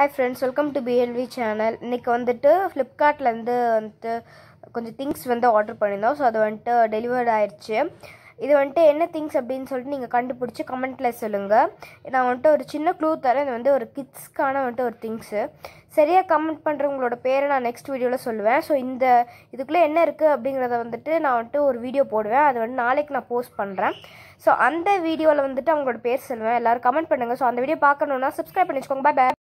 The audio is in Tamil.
hi friends welcome to PLV channel இன்றைக்கி வந்துட்டு ஃப்ளிப்கார்ட்லேருந்து வந்துட்டு கொஞ்சம் திங்ஸ் வந்து ஆர்டர் பண்ணியிருந்தோம் ஸோ அது வந்துட்டு டெலிவர்ட் ஆயிடுச்சு இது வந்துட்டு என்ன திங்ஸ் அப்படின்னு சொல்லிட்டு நீங்கள் கண்டுபிடிச்சி கமெண்ட்டில் சொல்லுங்கள் நான் வந்துட்டு ஒரு சின்ன க்ளூ தரேன் இது வந்து ஒரு கிட்ஸ்க்கான வந்துட்டு ஒரு திங்ஸு சரியாக கமெண்ட் பண்ணுறவங்களோட பேரை நான் நெக்ஸ்ட் வீடியோவில் சொல்லுவேன் ஸோ இந்த இதுக்குள்ளே என்ன இருக்குது அப்படிங்கிறத வந்துட்டு நான் வந்துட்டு ஒரு வீடியோ போடுவேன் அது வந்து நாளைக்கு நான் போஸ்ட் பண்ணுறேன் ஸோ அந்த வீடியோவில் வந்துட்டு அவங்களோட பேர் சொல்லுவேன் எல்லோரும் கமெண்ட் பண்ணுங்கள் ஸோ அந்த வீடியோ பார்க்கணுன்னா சப்ஸ்கிரைப் பண்ணி வச்சுக்கோங்க பாய்